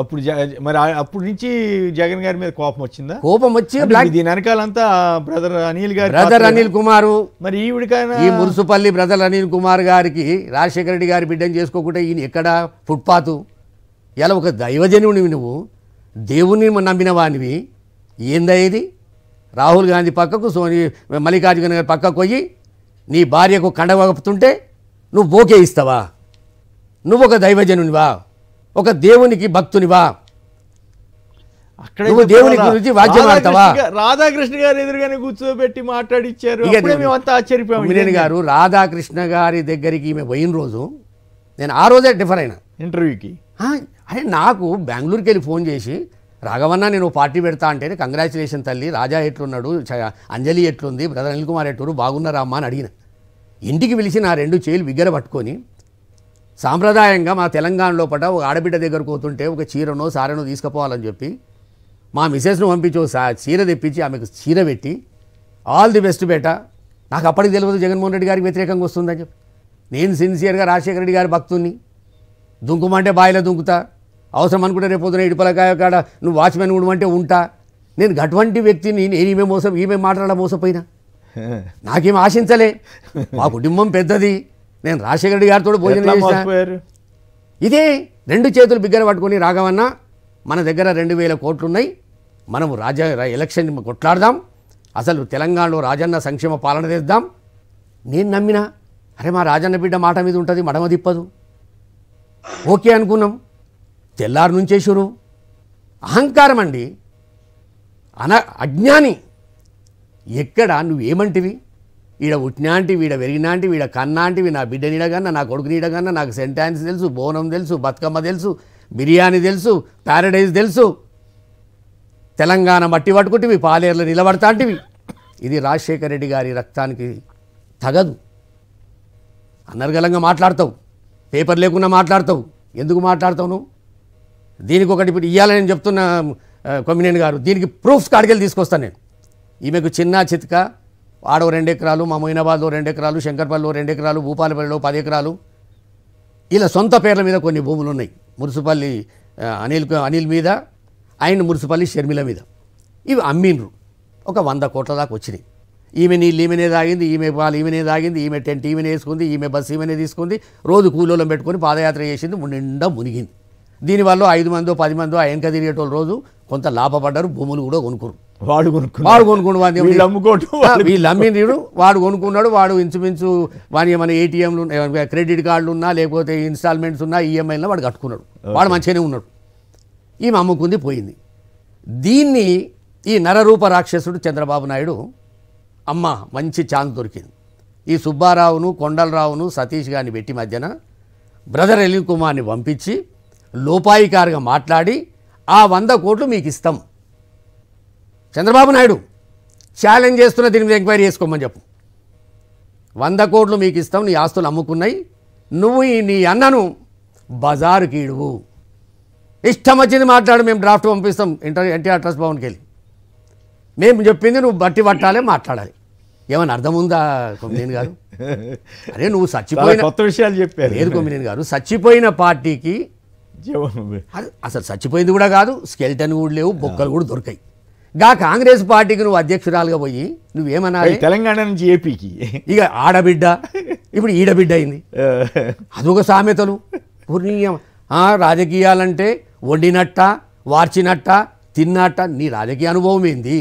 అప్పుడు మరి అప్పుడు నుంచి జగన్ గారి మీద కోపం వచ్చిందా కోపం వచ్చి దీని వెనకాలంతా బ్రదర్ అనిల్ గారు బ్రదర్ అనిల్ కుమార్ మరి ఈవిడికైనా ఈ మురుసుపల్లి బ్రదర్ అనిల్ కుమార్ గారికి రాజశేఖర రెడ్డి గారి బిడ్డం చేసుకోకుండా ఈయన ఎక్కడ ఫుట్పాత్ ఇలా ఒక దైవజనువునివి నువ్వు దేవుని నమ్మిన వానివి ఏందయ్యేది రాహుల్ గాంధీ పక్కకు సోని మల్లికార్జున గారి పక్కకు పోయి నీ భార్యకు కండగపుతుంటే నువ్వు బోకే ఇస్తావా నువ్వు ఒక దైవజనునివా ఒక దేవునికి భక్తునివా అక్కడ రాధాకృష్ణ గారు ఎదురుగానే కూర్చోబెట్టి మాట్లాడిచ్చారు మేమంతా ఆశ్చర్యపోయాం గారు రాధాకృష్ణ గారి దగ్గరికి ఈమె పోయిన రోజు నేను ఆ రోజే డిఫర్ అయినా ఇంటర్వ్యూకి అరే నాకు బెంగళూరుకి వెళ్ళి ఫోన్ చేసి రాఘవన్న నేను పార్టీ పెడతా అంటే కంగ్రాచులేషన్ తల్లి రాజా ఎట్లున్నాడు అంజలి ఎట్లుంది బ్రదర్ అనిల్ కుమార్ ఎట్లు బాగున్నారా అమ్మ అని అడిగిన ఇంటికి పిలిచి నా రెండు చేయలు విగ్గర పట్టుకొని సాంప్రదాయంగా మా తెలంగాణలో పట ఒక ఆడబిడ్డ దగ్గర పోతుంటే ఒక చీరనో సారనో తీసుకుపోవాలని చెప్పి మా మిసెస్ను పంపించి ఒక చీర తెప్పించి ఆమెకు చీర పెట్టి ఆల్ ది బెస్ట్ బేట నాకు అప్పటికి తెలియదు జగన్మోహన్ రెడ్డి గారికి వ్యతిరేకంగా వస్తుందని చెప్పి నేను సిన్సియర్గా రాజశేఖర రెడ్డి గారి భక్తుని దుంకుమంటే బాయిలో దుంకుతా అవసరం అనుకుంటే రేపు పొద్దున కాడ నువ్వు వాచ్మెన్ ఉండమంటే ఉంటా నేను అటువంటి వ్యక్తిని నేను ఈమె మోసం ఈమె మాట్లాడ మోసపోయినా నాకేం ఆశించలే మా కుటుంబం పెద్దది నేను రాజశేఖర రెడ్డి గారితో భోజనం చేశాను ఇదే రెండు చేతులు బిగ్గర పట్టుకొని రాఘవన్న మన దగ్గర రెండు వేల కోట్లున్నాయి మనము రాజ ఎలక్షన్ కొట్లాడదాం అసలు తెలంగాణలో రాజన్న సంక్షేమ పాలన తెద్దాం నేను నమ్మినా అరే మా రాజన్న బిడ్డ మాట మీద ఉంటుంది మడమ తిప్పదు ఓకే అనుకున్నాం తెల్లారు షురు అహంకారం అండి అన అజ్ఞాని ఎక్కడ నువ్వేమంటివి ఈడ ఉట్టినాంటి వీడ వెరిగినాంటి వీడ కన్నాంటివి నా బిడ్డ నీడగన్న నా కొడుకు నీడగన్న నాకు సెంటాన్స్ తెలుసు బోనం తెలుసు బతుకమ్మ తెలుసు బిర్యానీ తెలుసు ప్యారడైజ్ తెలుసు తెలంగాణ మట్టి పట్టుకుంటేవి పాలేర్లు నిలబడతాంటివి ఇది రాజశేఖర రెడ్డి గారి రక్తానికి తగదు అనర్గలంగా మాట్లాడతావు పేపర్ లేకుండా మాట్లాడతావు ఎందుకు మాట్లాడతావు నువ్వు దీనికి ఒకటి ఇప్పుడు ఇవ్వాలని నేను చెప్తున్నా కొమ్మినేని గారు దీనికి ప్రూఫ్స్ కాడికెళ్ళి తీసుకొస్తాను నేను ఈమెకు చిన్న చితక ఆడో రెండు ఎకరాలు మా మొయినాబాద్లో రెండు ఎకరాలు శంకర్పల్లిలో రెండు ఎకరాలు భూపాలపల్లిలో పది ఎకరాలు ఇలా సొంత పేర్ల మీద కొన్ని భూములు ఉన్నాయి మున్సిపల్లి అనిల్ అనిల్ మీద ఆయన మున్సిపల్లి షర్మిల మీద ఇవి అమ్మిండ్రు ఒక వంద కోట్ల దాకా వచ్చినాయి ఈమె నీళ్ళు ఈమెనే తాగింది ఈమె పాలు ఈమెనే తాగింది ఈమె టెంట్ ఈమెనే వేసుకుంది ఈమె బస్సు ఈమెనే తీసుకుంది రోజు కూలోలం పెట్టుకొని పాదయాత్ర చేసింది నిండా మునిగింది దీనివల్ల ఐదు మందో పది మందో వెనక తిరిగేటోళ్ళు రోజు కొంత లాభపడ్డారు భూములు కూడా కొనుక్కురు వాడు కొనుక్కు వాడు కొనుక్కున్నాడు వీళ్ళు అమ్ముకోవడం వీళ్ళు అమ్మిండు వాడు కొనుక్కున్నాడు వాడు ఇంచుమించు వాడి ఏమైనా ఏటీఎంలు క్రెడిట్ కార్డులు ఉన్నా లేకపోతే ఇన్స్టాల్మెంట్స్ ఉన్నా ఈఎంఐలో e వాడు కట్టుకున్నాడు వాడు మంచిగానే ఉన్నాడు ఈమె అమ్ముకుంది పోయింది దీన్ని ఈ నరరూప రాక్షసుడు చంద్రబాబు నాయుడు అమ్మ మంచి ఛాన్స్ దొరికింది ఈ సుబ్బారావును కొండలరావును సతీష్ గారిని పెట్టి మధ్యన బ్రదర్ అలీ కుమార్ని పంపించి లోపాయికారుగా మాట్లాడి ఆ వంద కోట్లు మీకు ఇస్తాం చంద్రబాబు నాయుడు ఛాలెంజ్ చేస్తున్న దీని మీద ఎంక్వైరీ చేసుకోమని చెప్పు వంద కోట్లు మీకు ఇస్తాం నీ ఆస్తులు అమ్ముకున్నాయి నువ్వు నీ అన్నను బజారు కీడువు ఇష్టం వచ్చింది మాట్లాడు మేము డ్రాఫ్ట్ పంపిస్తాం ఇంటర్ ఎన్టీఆర్ ట్రస్ట్ భవన్కి వెళ్ళి మేము చెప్పింది నువ్వు బట్టి పట్టాలే మాట్లాడాలి ఏమైనా అర్థం ఉందా కొమ్మినేని గారు అరే నువ్వు చచ్చిపోయిన కొత్త విషయాలు చెప్పారు లేదు కొమ్మినేని గారు చచ్చిపోయిన పార్టీకి అసలు చచ్చిపోయింది కూడా కాదు స్కెల్టన్ కూడా లేవు బొక్కలు కూడా దొరికాయి గా కాంగ్రెస్ పార్టీకి నువ్వు అధ్యక్షురాలుగా పోయి నువ్వేమన్నా తెలంగాణ నుంచి ఏపీకి ఇక ఆడబిడ్డ ఇప్పుడు ఈడబిడ్డ అయింది అదొక సామెతలు పూర్ణీయం రాజకీయాలంటే వండినట్ట వార్చినట్ట తిన్నట్ట నీ రాజకీయ అనుభవం ఏంది